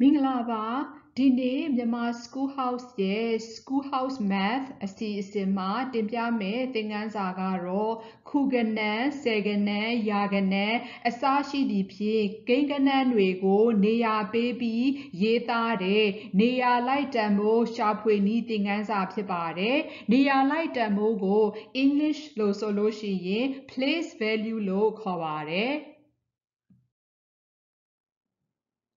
မင်္ဂလာပါဒီနေ့မြန်မာ School House ရဲ့ School House Math အစီအစဉ်မှာတင်ပြမယ့်သင်ခန်းစာကတော့ခုကနန်းဆယ်ကနန်းရာကနန်းအစရှိသည့်ဖြင့်ကိန်းကနန်းတွေကို နေရာပေးပြီးရေးသားတဲ့နေရာလိုက်တန်ဖိုးရှာဖွေနည်းသင်ခန်းစာဖြစ်ပါတယ်နေရာလိုက်တန်ဖိုးကို English လို့ဆိုလို့ရှိရင် place value လို့ခေါ်ပါတယ်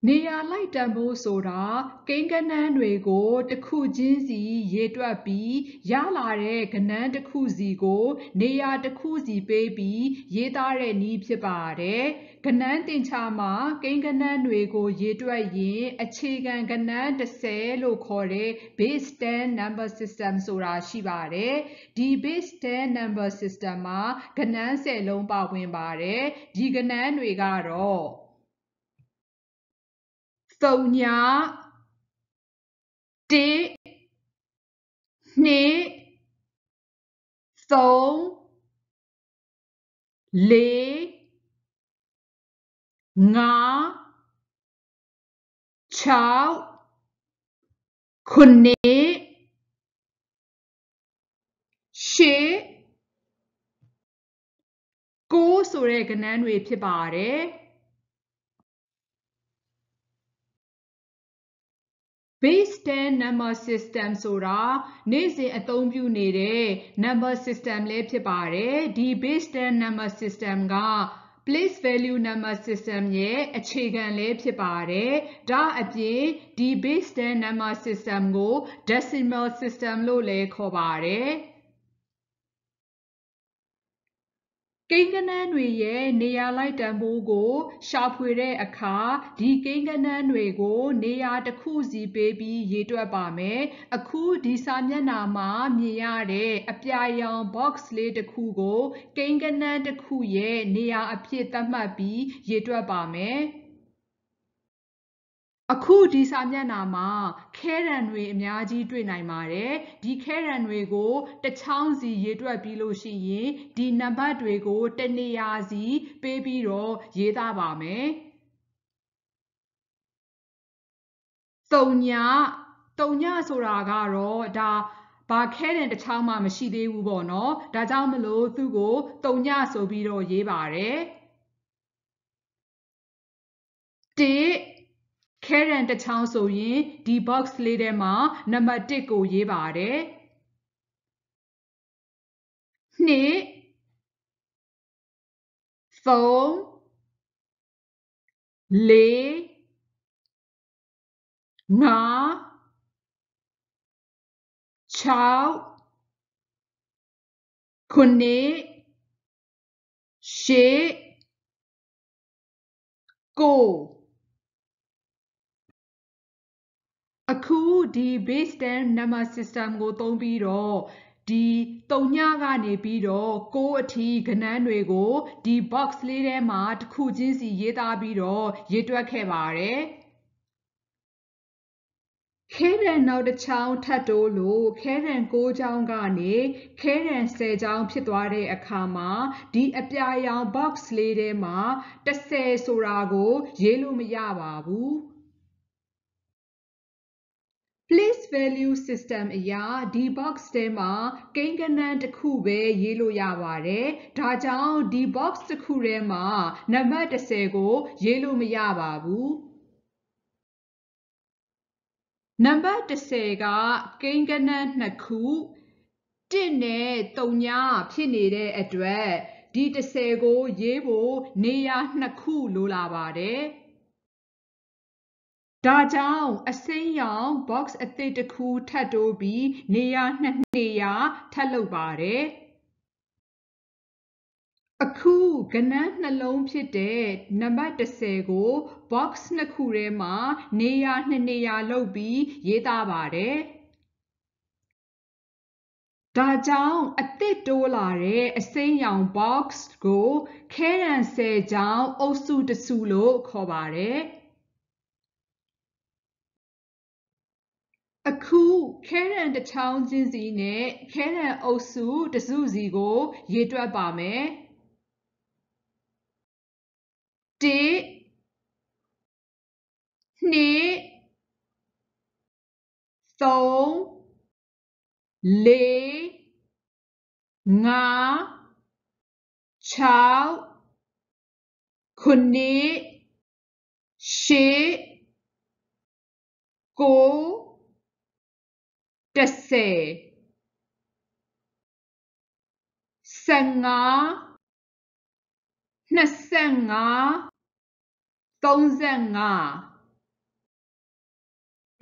နေရာလိုက်တန်ဖိုးဆိုတာကိန်းဂဏန်းတွေကိုတစ်ခုချင်းစီ ရေတွက်ပြီးရလာတဲ့ဂဏန်းတစ်ခုစီကို နေရာတစ်ခုစီပေးပြီးရေးသားတဲ့နည်းဖြစ်ပါတယ်။ဂဏန်းသင်္ချာမှာကိန်းဂဏန်းတွေကို ရေတွက်ရင်အခြေခံဂဏန်း၁၀လို့ခေါ်တဲ့ Base 10 Number System ဆိုတာရှိပါတယ်။ဒီ Base 10 Number System မှာဂဏန်း၁၀လုံးပါဝင်ပါတယ်။ဒီဂဏန်းတွေကတော့စုံညာတိနှစ်သုံးလေးငါခြောက်ခုနှစ်ရှေ့ကိုဆိုတဲ့ကဏ္ဍတွေဖြစ်ပါတယ်။ base 10 number system ဆိုတာနေ့စဉ်အသုံးပြုနေတဲ့ number system လည်းဖြစ်ပါတယ်ဒီ base 10 number system က place value number system ရဲ့အခြေခံလည်းဖြစ်ပါတယ်ဒါအပြင်ဒီ base 10 number system ကို decimal system လို့လည်းခေါ်ပါတယ်ကိန်းဂဏန်းတွေရဲ့နေရာလိုက်တန်ဖိုးကို ရှာဖွေတဲ့အခါဒီကိန်းဂဏန်းတွေကို နေရာတစ်ခုစီပေးပြီးရေတွက်ပါမယ်။အခုဒီစာမျက်နှာမှာမြင်ရတဲ့အပြာရောင် box လေးတစ်ခုကိုကိန်းဂဏန်းတစ်ခုရဲ့နေရာ အဖြစ်သတ်မှတ်ပြီး ရေတွက်ပါမယ်။အခုဒီစာမျက်နှာမှာခဲရန်တွေအများကြီးတွေ့နိုင်ပါတယ်ဒီခဲရန်တွေကိုတစ်ချောင်းစီရေတွက်ပြီးလို့ရှိရင်ဒီနံပါတ်တွေကိုတနေရာစီပေးပြီးတော့ရေးသားပါမယ်တုံညာတုံညာဆိုတာကတော့ဒါဘာခဲတဲ့တစ်ချောင်းမှမရှိသေးဘူးပေါ့နော်ဒါကြောင့်မလို့သူ့ကိုတုံညဆိုပြီးတော့ရေးပါတယ်1ခဲရန်တစ်ချောင်းဆိုရင်ဒီ box လေးထဲမှာနံပါတ်1ကိုရေးပါတယ်နှစ်ဖုန်းလေးငါ6ခုနှစ်ရှေ့ကိုအခုဒီ base 10 number system ကိုသုံးပြီးတော့ဒီတုံညကနေပြီးတော့ကိုအထီကနန်းတွေကိုဒီ box လေးထဲမှာတစ်ခုချင်းစီရေးသားပြီးတော့ရေးတွက်ခဲ့ပါတယ်ခဲရန်နောက်တစ်ချောင်းထပ်တိုးလို့ခဲရန်6ချောင်းကနေခဲရန်10ချောင်းဖြစ်သွားတဲ့အခါမှာဒီအပြာရောင် box လေးထဲမှာ10ဆိုတာကို ရေးလို့မရပါဘူး။ place value system အရာဒီ box ထဲမှာကိန်းဂဏန်းတစ်ခုပဲရေးလို့ရပါတယ်။ဒါကြောင့်ဒီ box တစ်ခုထဲမှာနံပါတ်30ကို ရေးလို့မရပါဘူး။နံပါတ်30ကကိန်းဂဏန်းနှစ်ခု1နဲ့3ညာဖြစ်နေတဲ့အတွက် ဒီ30ကို ရေးဖို့နေရာ နှစ်ခုလိုလာပါတယ်။ဒါကြောင့်အစိမ်းရောင် box အသစ်တစ်ခုထပ်တိုးပြီးနေရာနှစ်နေရာထပ်လုပ်ပါတယ်။အခုကဏန်းနှလုံးဖြစ်တဲ့နံပါတ်30ကို box နှစ်ခုထဲမှာ နေရာနှစ်နေရာလုပ်ပြီးရေးသားပါတယ်။ဒါကြောင့်အသစ်တိုးလာတဲ့အစိမ်းရောင် box ကို ခဲရန်ဆယ်ကြောင်းအုပ်စုတစုလို့ခေါ်ပါတယ်။အခုခဲရန်တစ်ချောင်းချင်းစီနဲ့ခဲရန်အုပ်စုတစုစီကိုရေတွက်ပါမယ်တေနေသုံးလေးငါခြောက်ခုနှစ်ရှေကို10 15 25 35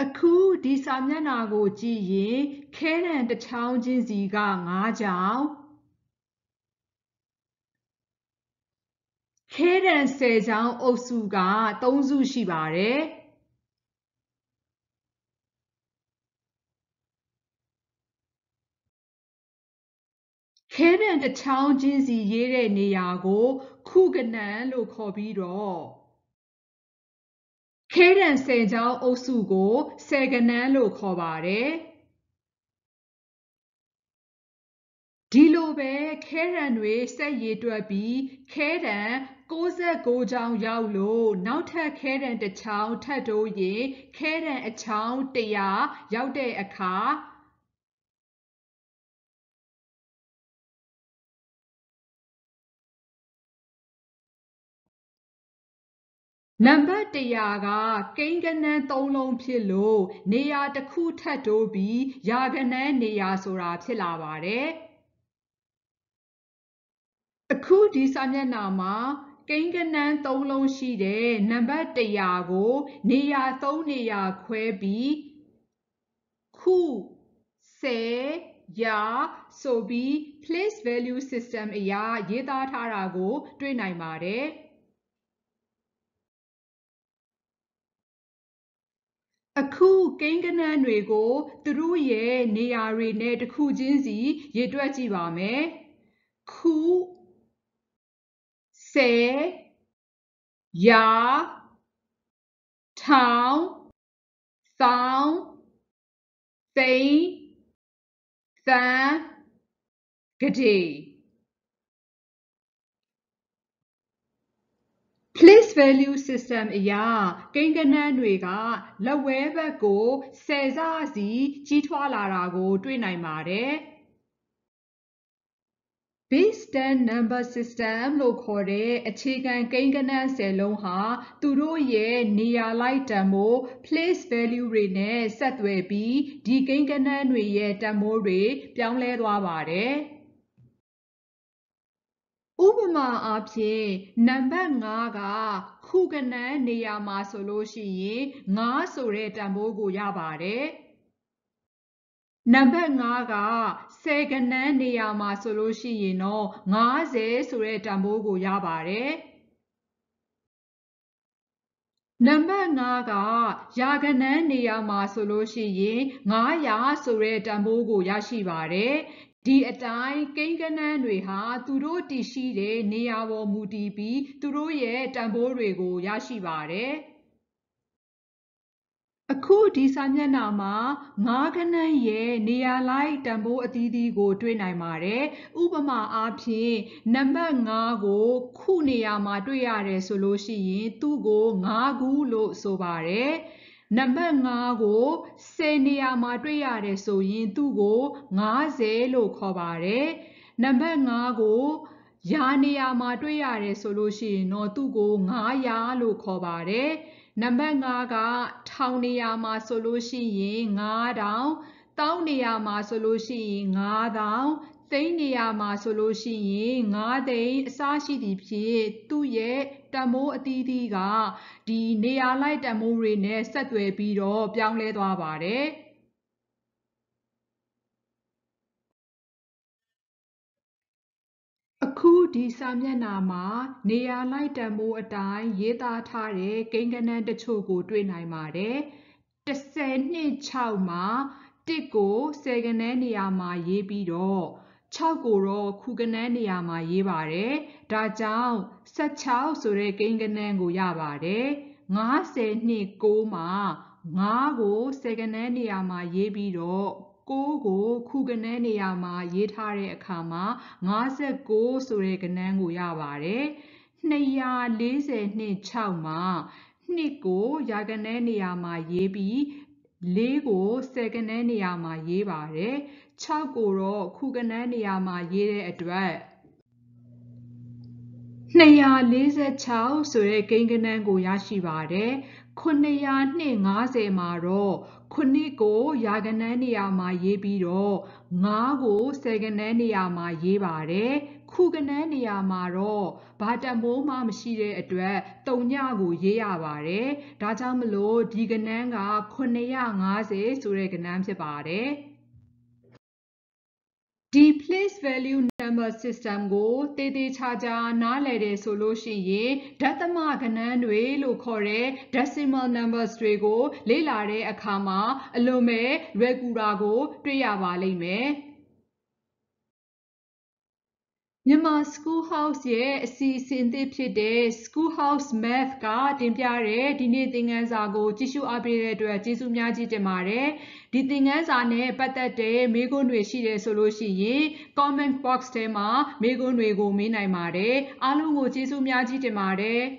အခုဒီစာမျက်နှာကိုကြည့်ရင်ခဲတံတစ်ချောင်းချင်းစီက9ချောင်းခဲတံ10ချောင်းအုပ်စုက3စုရှိပါတယ်။ခဲပြန်တစ်ချောင်းချင်းစီရေးတဲ့နေရာကို ခုကနန်လို့ခေါ်ပြီးတော့ခဲတံဆယ်ချောင်းအုပ်စုကိုဆယ်ကနန်းလို့ခေါ်ပါတယ်ဒီလိုပဲခဲတံတွေဆက်ရည်တွက်ပြီး ခဲတံ69ချောင်းရောက်လို့နောက်ထပ်ခဲတံတစ်ချောင်းထပ်တိုးရင်ခဲတံအချောင်း100ရောက်တဲ့အခါနံပါတ်100ကကိန်းဂဏန်း3လုံးဖြစ်လို့နေရာတစ်ခုထပ်တိုးပြီး ရာဂဏန်းနေရာဆိုတာဖြစ်လာပါတယ်။အခုဒီစာမျက်နှာမှာကိန်းဂဏန်း3လုံးရှိတဲ့နံပါတ်100ကို နေရာ3နေရာခွဲပြီးခု10ရာဆိုပြီး place value system အရာ ရေးသားထားတာကို တွေ့နိုင်ပါတယ်။အခုကိန်းကနန်းတွေကို သူတို့ရဲ့နေရာတွေနဲ့တစ်ခုချင်းစီရေတွက်ကြည့်ပါမယ်။ခုဆယ်ရာထောင်သောင်းသိန်းသန်းကတိ place value system အရာကိန်းဂဏန်းတွေကလက်ဝဲဘက်ကိုဆယ်စစီ ကြီးထွားလာတာကို တွေ့နိုင်ပါတယ် base 10 number system လို့ခေါ်တဲ့အခြေခံကိန်းဂဏန်းဆယ်လုံးဟာ သူတို့ရဲ့နေရာလိုက်တန်ဖိုး place value တွေနဲ့ဆက်သွယ်ပြီးဒီကိန်းဂဏန်းတွေရဲ့တန်ဖိုးတွေပြောင်းလဲသွားပါတယ်။ဥပမာအားဖြင့်နံပါတ်5ကခုကနန်းနေရာမှာဆိုလို့ရှိရင်9ဆိုတဲ့တန်ဖိုးကိုရပါတယ်။နံပါတ်5က10ကနန်းနေရာမှာဆိုလို့ရှိရင်တော့90ဆိုတဲ့တန်ဖိုးကိုရပါတယ်။နံပါတ်5ကရာကနန်းနေရာမှာဆိုလို့ရှိရင်900ဆိုတဲ့တန်ဖိုးကိုရရှိပါတယ်။ဒီအတိုင်းကိန်းကနန်းတွေဟာ သူတို့တည်ရှိတဲ့နေရာပေါ်မူတည်ပြီး သူတို့ရဲ့တန်ဖိုးတွေကိုရရှိပါတယ်။အခုဒီစာမျက်နှာမှာငါးကနန်းရဲ့နေရာလိုက်တန်ဖိုးအသီးသီးကို တွေ့နိုင်ပါတယ်။ဥပမာအားဖြင့်နံပါတ်5ကို ခုနေရာမှာတွေ့ရတယ်ဆိုလို့ရှိရင်သူ့ကို၅ခုလို့ဆိုပါတယ်။နံပါတ်5ကို10နေရာမှာတွေ့ရတယ်ဆိုရင်သူ့ကို90လို့ခေါ်ပါတယ်။နံပါတ်5ကိုရာနေရာမှာတွေ့ရတယ်ဆိုလို့ရှိရင်တော့သူ့ကို900လို့ခေါ်ပါတယ်။နံပါတ်5ကထောင်နေရာမှာဆိုလို့ရှိရင်9000တောင်းနေရာမှာဆိုလို့ရှိရင်9000သိန်းနေရာမှာဆိုလို့ရှိရင်9သိန်းအစားရှိသည်ဖြင့်သူ့ရဲ့တန်မိုးအသီးသီးကဒီနေရာလိုက်တန်မိုးတွေနဲ့ဆက်သွယ်ပြီးတော့ပြောင်းလဲသွားပါတယ်။အခုဒီစာမျက်နှာမှာနေရာလိုက်တံမိုးအတိုင်းရေးသားထားတဲ့ကိန်းဂဏန်းတချို့ကို တွေ့နိုင်ပါတယ်။10နှစ်6မှာ1ကို10ကဏန်းနေရာမှာရေးပြီးတော့6ကိုတော့ခုကနန်းနေရာမှာရေးပါတယ်။ဒါကြောင့်16ဆိုတဲ့ကိန်းကနန်းကိုရပါတယ်။90နှစ်6မှာ9ကိုစေကနန်းနေရာမှာရေးပြီးတော့6ကိုခုကနန်းနေရာမှာရေးထားတဲ့အခါမှာ56ဆိုတဲ့ကနန်းကိုရပါတယ်။240နှစ်6မှာနှစ်ကိုရာကနန်းနေရာမှာရေးပြီး၄ကို10ကနဲနေရာမှာရေးပါတယ်6ကိုတော့ခုကနန်းနေရာမှာရေးတဲ့အတွက်246ဆိုတဲ့ကိန်းကနန်းကိုရရှိပါတယ်950မှာတော့9ကို ရာကနန်းနေရာမှာရေးပြီးတော့9ကို10ကနန်းနေရာမှာရေးပါတယ်ခုကနန်းနေရာမှာတော့ဘာတမိုးမှမရှိတဲ့အတွက်တုံညကို ရေးရပါတယ်ဒါကြောင့်မလို့ဒီကနန်းက950ဆိုတဲ့ကနန်းဖြစ်ပါတယ်ဒီ place value number system ကိုတည်တည်ချာချာနားလည်တယ်ဆိုလို့ရှိရင်ဒသမဂဏန်းတွေလို့ခေါ်တဲ့ decimal numbers တွေကိုလေ့လာတဲ့အခါမှာအလွန်ပဲ regular ကိုတွေ့ရပါလိမ့်မယ်။မြန်မာ School House ရဲ့အစီအစဉ်သစ်ဖြစ်တဲ့ School House Math ကတင်ပြတဲ့ဒီနေ့သင်ခန်းစာကိုကြည့်ရှုအားပေးတဲ့အတွက်ကျေးဇူးများကြီးတင်ပါတယ်။ဒီသင်ခန်းစာနဲ့ပတ်သက်တဲ့မေးခွန်းတွေရှိတယ်ဆိုလို့ရှိရင် comment box ထဲမှာမေးခွန်းတွေကိုမေးနိုင်ပါတယ်။အားလုံးကိုကျေးဇူးများကြီးတင်ပါတယ်။